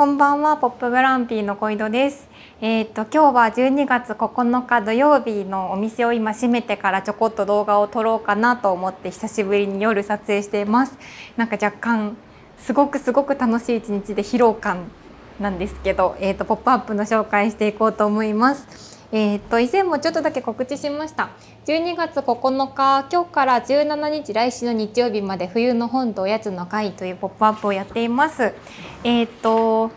こんばんは、ポップグランピーの小井戸です。えー、っと今日は12月9日土曜日のお店を今閉めてからちょこっと動画を撮ろうかなと思って久しぶりに夜撮影しています。なんか若干すごくすごく楽しい一日で疲労感なんですけど、えー、っとポップアップの紹介していこうと思います。えーと、以前もちょっとだけ告知しました12月9日今日から17日来週の日曜日まで冬の本とおやつの会というポップアップをやっています。えーと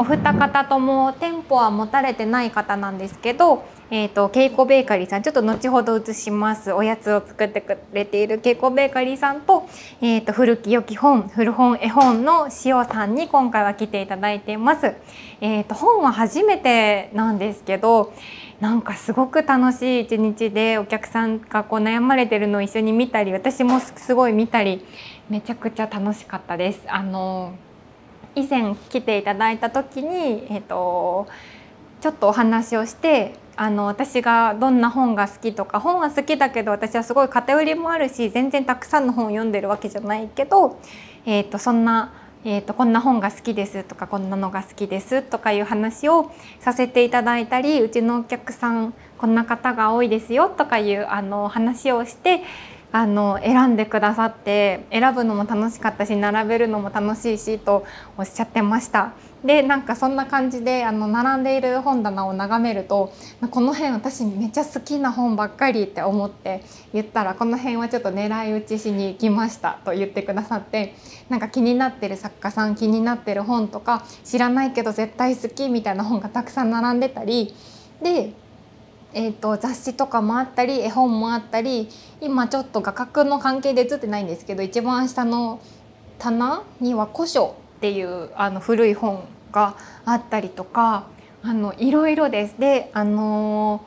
お二方とも店舗は持たれてない方なんですけど、えーと、稽古ベーカリーさんちょっと後ほど映しますおやつを作ってくれている稽古ベーカリーさんと,、えーと、古き良き本古本絵本の塩さんに今回は来ていただいています。えーと、と本は初めてなんですけどなんかすごく楽しい一日でお客さんがこう悩まれてるのを一緒に見たり私もすごい見たりめちゃくちゃ楽しかったです。あのー以前来ていただいた時に、えーと、ちょっとお話をしてあの私がどんな本が好きとか本は好きだけど私はすごい偏りもあるし全然たくさんの本を読んでるわけじゃないけど、えーと、そんな、えーとこんな本が好きですとかこんなのが好きですとかいう話をさせていただいたりうちのお客さんこんな方が多いですよとかいうあの話をしてあの選んでくださって選ぶのも楽しかったし並べるのも楽しいしとおっしゃってましたでなんかそんな感じであの並んでいる本棚を眺めるとこの辺私めっちゃ好きな本ばっかりって思って言ったらこの辺はちょっと狙い撃ちしに行きましたと言ってくださってなんか気になってる作家さん気になってる本とか知らないけど絶対好きみたいな本がたくさん並んでたりでえーと、雑誌とかもあったり絵本もあったり今ちょっと画角の関係で写ってないんですけど一番下の棚には「古書」っていうあの古い本があったりとかあのいろいろです。であの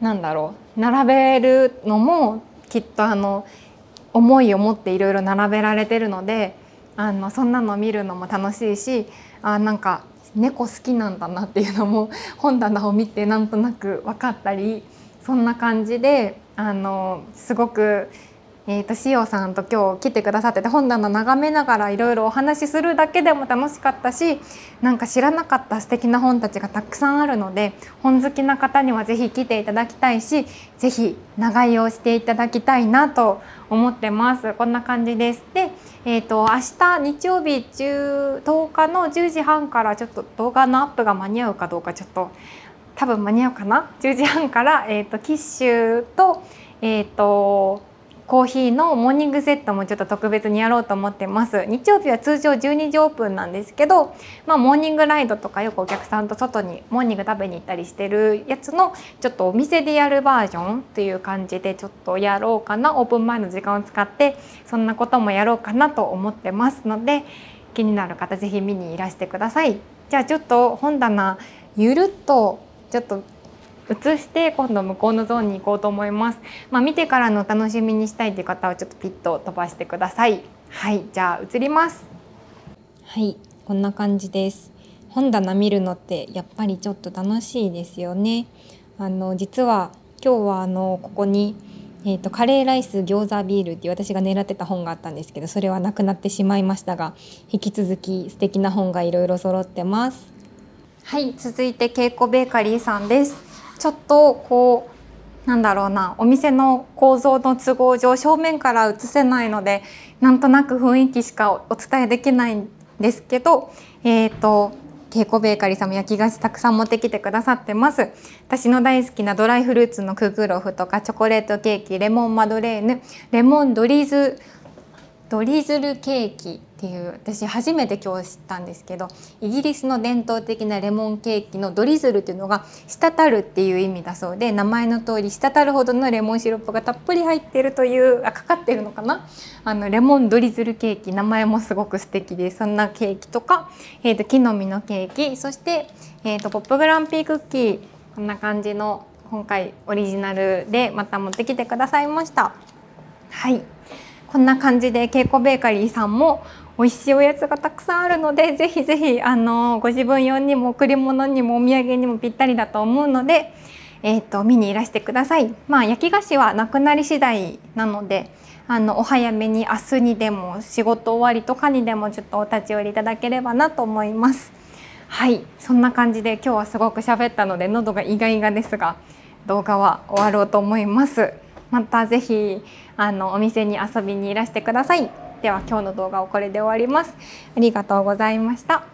ー、なんだろう並べるのもきっとあの思いを持っていろいろ並べられてるのであのそんなの見るのも楽しいしあなんか猫好きなんだなっていうのも本棚を見てなんとなく分かったりそんな感じであのすごくえーと、しおさんと今日来てくださってて本棚眺めながらいろいろお話しするだけでも楽しかったしなんか知らなかった素敵な本たちがたくさんあるので本好きな方には是非来ていただきたいし是非長居をしていただきたいなと思ってますこんな感じです。で、えーと、明日日曜日10 10日の10時半からちょっと動画のアップが間に合うかどうかちょっと多分間に合うかな10時半から、えーと、とキッシュとえっ、ー、とコーヒーのモーニングセットもちょっと特別にやろうと思ってます日曜日は通常12時オープンなんですけど、まあ、モーニングライドとかよくお客さんと外にモーニング食べに行ったりしてるやつのちょっとお店でやるバージョンという感じでちょっとやろうかなオープン前の時間を使ってそんなこともやろうかなと思ってますので気になる方是非見にいらしてください。じゃあちょっと本棚ゆるっとちょっと移して今度向こうのゾーンに行こうと思います。まあ、見てからの楽しみにしたいという方はちょっとピッと飛ばしてください。はい、じゃあ移ります。はい、こんな感じです。本棚見るのってやっぱりちょっと楽しいですよね。あの実は今日はあのここにえーと、とカレーライス餃子ビールっていう私が狙ってた本があったんですけどそれはなくなってしまいましたが引き続き素敵な本がいろいろ揃ってますはい続いてケイコベーカリーさんですちょっとこうなんだろうなお店の構造の都合上正面から映せないのでなんとなく雰囲気しかお伝えできないんですけどえっ、ー、と稽古ベーカリーさんも焼き菓子たくさん持ってきてくださってます私の大好きなドライフルーツのクグロフとかチョコレートケーキレモンマドレーヌレモンドリーズドリズルケーキっていう私初めて今日知ったんですけどイギリスの伝統的なレモンケーキのドリズルっていうのが滴るっていう意味だそうで名前の通り滴るほどのレモンシロップがたっぷり入ってるというあかかってるのかなあのレモンドリズルケーキ名前もすごく素敵でそんなケーキとか、えーと、木の実のケーキそして、えーと、とポップグランピークッキーこんな感じの今回オリジナルでまた持ってきてくださいました。はいこんな感じでケイコベーカリーさんも美味しいおやつがたくさんあるのでぜひぜひあのご自分用にも贈り物にもお土産にもぴったりだと思うので、えーと、見にいらしてください。まあ、焼き菓子はなくなり次第なのであのお早めに明日にでも仕事終わりとかにでもちょっとお立ち寄りいただければなと思います。はいそんな感じで今日はすごく喋ったので喉がイガイガですが動画は終わろうと思います。またぜひあのお店に遊びにいらしてください。では今日の動画をこれで終わります。ありがとうございました。